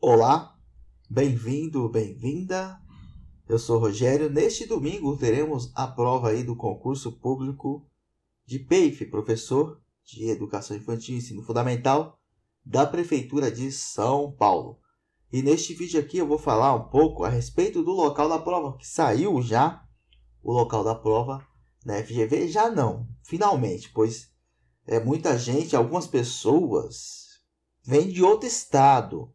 Olá, bem-vindo, bem-vinda. Eu sou Rogério. Neste domingo teremos a prova aí do concurso público de PEIF, professor de Educação Infantil e Ensino Fundamental da Prefeitura de São Paulo. E neste vídeo aqui eu vou falar um pouco a respeito do local da prova, que saiu já o local da prova na FGV, já não, finalmente, pois é muita gente, algumas pessoas vêm de outro estado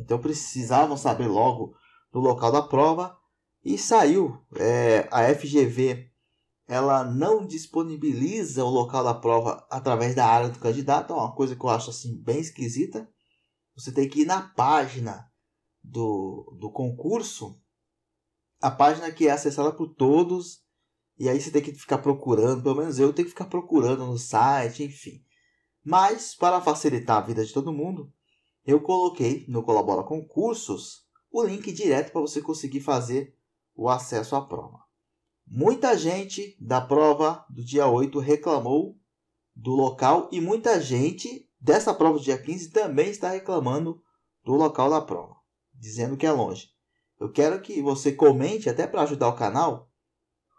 então precisavam saber logo do local da prova e saiu. É, a FGV ela não disponibiliza o local da prova através da área do candidato, é uma coisa que eu acho assim bem esquisita. Você tem que ir na página do, do concurso, a página que é acessada por todos, e aí você tem que ficar procurando, pelo menos eu tenho que ficar procurando no site, enfim. Mas, para facilitar a vida de todo mundo, eu coloquei no Colabora Concursos o link direto para você conseguir fazer o acesso à prova. Muita gente da prova do dia 8 reclamou do local e muita gente dessa prova do dia 15 também está reclamando do local da prova, dizendo que é longe. Eu quero que você comente, até para ajudar o canal,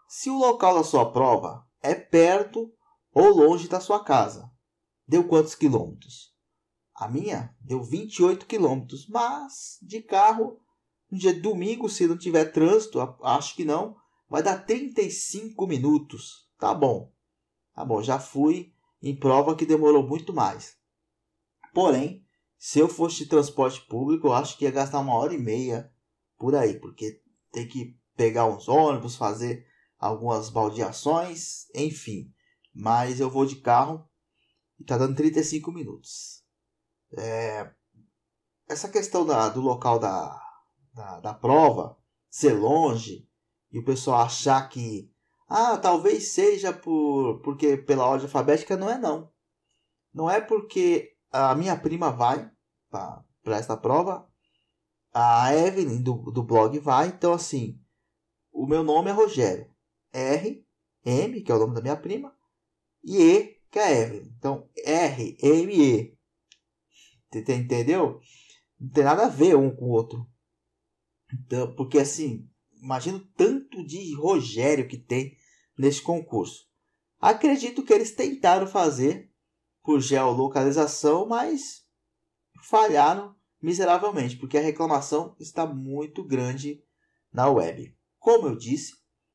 se o local da sua prova é perto ou longe da sua casa. Deu quantos quilômetros? A minha deu 28 quilômetros, mas de carro, no dia de domingo, se não tiver trânsito, acho que não, vai dar 35 minutos. Tá bom. Tá bom, já fui em prova que demorou muito mais. Porém, se eu fosse de transporte público, eu acho que ia gastar uma hora e meia por aí, porque tem que pegar uns ônibus, fazer algumas baldeações, enfim. Mas eu vou de carro e tá dando 35 minutos. É, essa questão da, do local da, da, da, prova ser longe e o pessoal achar que ah, talvez seja por porque pela ordem alfabética não é não. Não é porque a minha prima vai para esta prova, a Evelyn do, do blog vai, então assim, o meu nome é Rogério. R, M, que é o nome da minha prima, e E, que é a Evelyn. Então, R, M, E. Tá Entendeu? Não tem nada a ver um com o outro. Então, porque assim, imagino tanto de Rogério que tem nesse concurso. Acredito que eles tentaram fazer por geolocalização, mas falharam miseravelmente, porque a reclamação está muito grande na web. Como eu disse,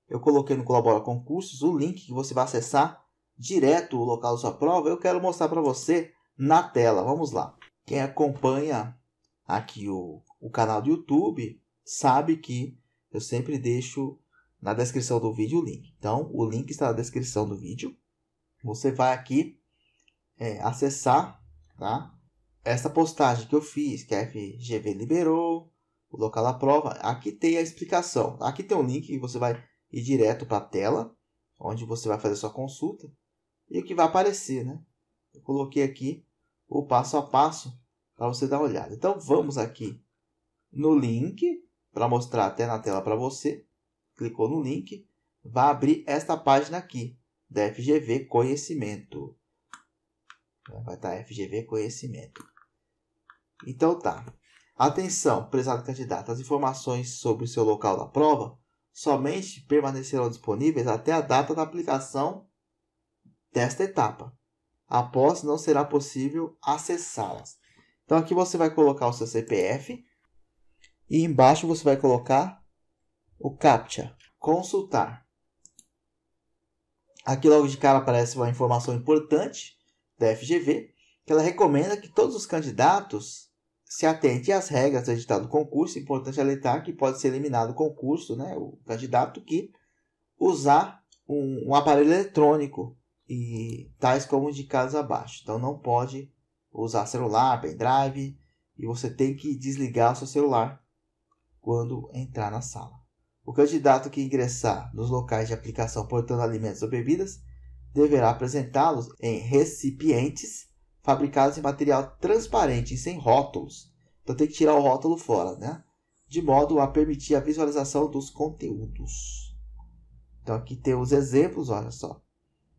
eu coloquei no Colabora Concursos o link que você vai acessar direto o local da sua prova. Eu quero mostrar para você na tela. Vamos lá. Quem acompanha aqui o, o canal do YouTube sabe que eu sempre deixo na descrição do vídeo o link. Então, o link está na descrição do vídeo. Você vai aqui é, acessar tá? essa postagem que eu fiz, que a FGV liberou, o local da prova. Aqui tem a explicação. Aqui tem um link que você vai ir direto para a tela, onde você vai fazer sua consulta. E o que vai aparecer, né? Eu coloquei aqui o passo a passo para você dar uma olhada. Então vamos aqui no link para mostrar até na tela para você. Clicou no link, vai abrir esta página aqui da FGV Conhecimento. Vai estar tá, FGV Conhecimento. Então tá. Atenção, prezado candidato, as informações sobre o seu local da prova somente permanecerão disponíveis até a data da aplicação desta etapa após não será possível acessá-las. Então aqui você vai colocar o seu CPF e embaixo você vai colocar o CAPTCHA, consultar. Aqui logo de cara aparece uma informação importante da FGV, que ela recomenda que todos os candidatos se atentem às regras do do concurso. Importante alertar que pode ser eliminado o concurso, né, o candidato que usar um, um aparelho eletrônico e tais como indicados abaixo. Então não pode usar celular, pendrive e você tem que desligar o seu celular quando entrar na sala. O candidato que ingressar nos locais de aplicação portando alimentos ou bebidas deverá apresentá-los em recipientes fabricados em material transparente e sem rótulos. Então tem que tirar o rótulo fora, né? De modo a permitir a visualização dos conteúdos. Então aqui tem os exemplos, olha só.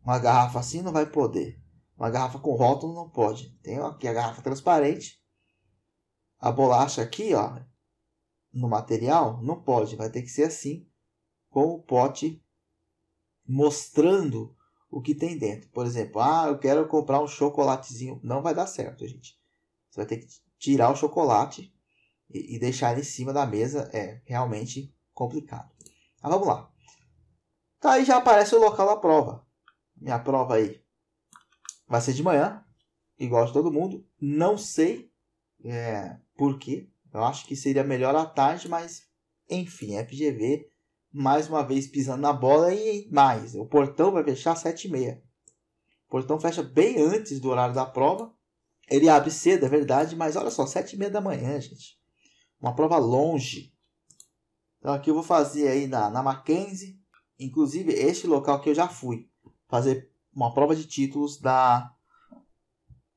Uma garrafa assim não vai poder. Uma garrafa com rótulo não pode. Tem aqui a garrafa transparente. A bolacha aqui, ó, no material, não pode. Vai ter que ser assim, com o pote mostrando o que tem dentro. Por exemplo, ah, eu quero comprar um chocolatezinho. Não vai dar certo, gente. Você vai ter que tirar o chocolate e, e deixar ele em cima da mesa. É realmente complicado. Mas ah, vamos lá. Tá aí já aparece o local da prova minha prova aí vai ser de manhã, igual de todo mundo. Não sei é, por quê. Eu acho que seria melhor à tarde, mas enfim, FGV mais uma vez pisando na bola e mais. O portão vai fechar às 7h30. O portão fecha bem antes do horário da prova. Ele abre cedo, é verdade, mas olha só, 7h30 da manhã, gente. Uma prova longe. Então aqui eu vou fazer aí na, na Mackenzie. Inclusive, este local que eu já fui fazer uma prova de títulos da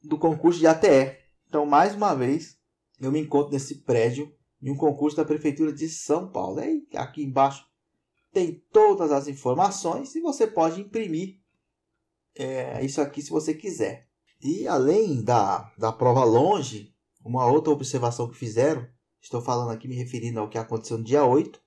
do concurso de ATE. Então, mais uma vez, eu me encontro nesse prédio de um concurso da prefeitura de São Paulo. E aqui embaixo tem todas as informações e você pode imprimir é, isso aqui se você quiser. E além da, da prova longe, uma outra observação que fizeram, estou falando aqui me referindo ao que aconteceu no dia 8,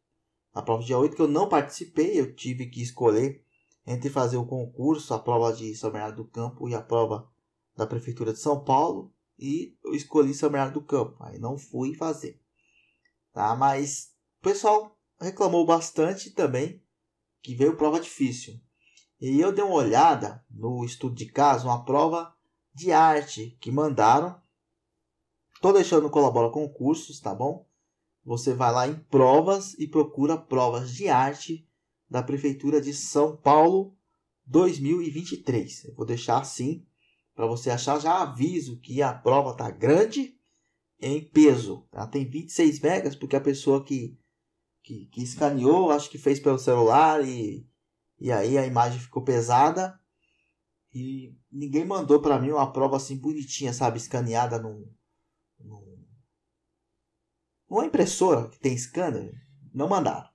na prova dia 8 que eu não participei, eu tive que escolher entre fazer o concurso, a prova de São Bernardo do Campo e a prova da Prefeitura de São Paulo, e eu escolhi São Bernardo do Campo, aí não fui fazer. Tá? Mas o pessoal reclamou bastante também que veio prova difícil. E eu dei uma olhada no estudo de caso, uma prova de arte que mandaram. Estou deixando colabora concursos, tá bom? Você vai lá em provas e procura provas de arte da Prefeitura de São Paulo 2023. Eu vou deixar assim para você achar. Já aviso que a prova está grande em peso. Ela tá? tem 26 megas, porque a pessoa que, que, que escaneou, acho que fez pelo celular e, e aí a imagem ficou pesada. E ninguém mandou para mim uma prova assim bonitinha, sabe? Escaneada num, num, numa impressora que tem scanner. Não mandaram.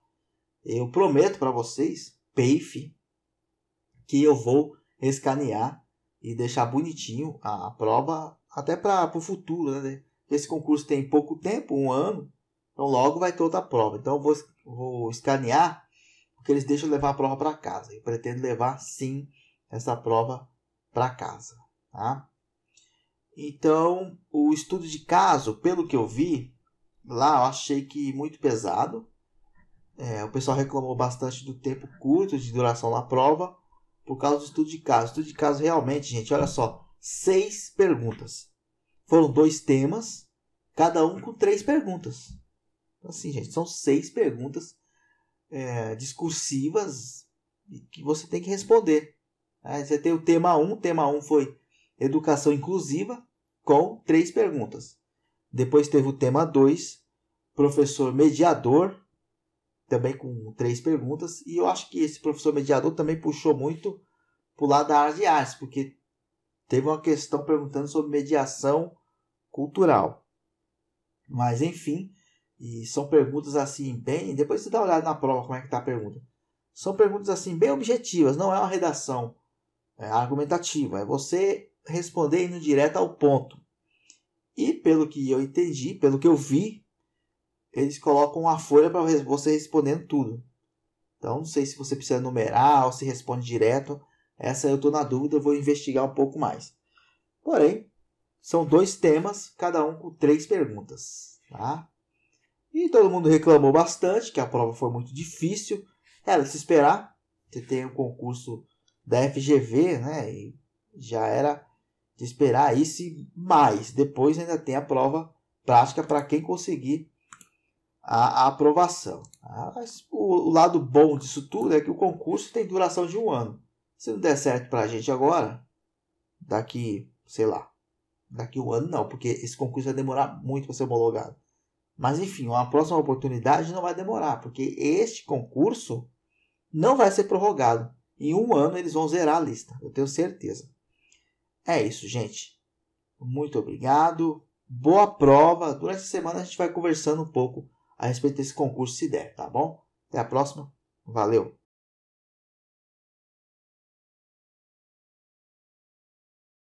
Eu prometo para vocês, PAIF, que eu vou escanear e deixar bonitinho a prova até para o futuro, né? né? Esse concurso tem pouco tempo, um ano, então logo vai ter outra prova. Então eu vou, vou escanear, porque eles deixam levar a prova para casa. Eu pretendo levar sim essa prova para casa, tá? Então, o estudo de caso, pelo que eu vi, lá eu achei que muito pesado, é, o pessoal reclamou bastante do tempo curto de duração na prova por causa do estudo de caso. Estudo de caso realmente, gente, olha só, seis perguntas. Foram dois temas, cada um com três perguntas. Então, assim, gente, são seis perguntas é, discursivas que você tem que responder. você tem o tema 1, um, tema 1 um foi educação inclusiva, com três perguntas. Depois teve o tema 2, professor mediador, também com três perguntas. E eu acho que esse professor mediador também puxou muito para o lado da área de artes, porque teve uma questão perguntando sobre mediação cultural. Mas enfim, e são perguntas assim bem. Depois você dá uma olhada na prova como é que está a pergunta. São perguntas assim bem objetivas, não é uma redação é argumentativa. É você responder indo direto ao ponto. E pelo que eu entendi, pelo que eu vi, eles colocam uma folha para você respondendo tudo. Então, não sei se você precisa numerar ou se responde direto. Essa eu estou na dúvida, vou investigar um pouco mais. Porém, são dois temas, cada um com três perguntas. Tá? E todo mundo reclamou bastante que a prova foi muito difícil. Era de se esperar. Você tem um concurso da FGV, né? E já era de esperar isso e mais. Depois ainda tem a prova prática para quem conseguir a, a aprovação. Ah, o, o, lado bom disso tudo é que o concurso tem duração de um ano. Se não der certo para a gente agora, daqui, sei lá, daqui um ano não, porque esse concurso vai demorar muito para ser homologado. Mas enfim, uma próxima oportunidade não vai demorar, porque este concurso não vai ser prorrogado. Em um ano eles vão zerar a lista, eu tenho certeza. É isso, gente. Muito obrigado. Boa prova. Durante a semana a gente vai conversando um pouco a respeito desse concurso se der, tá bom? Até a próxima. Valeu!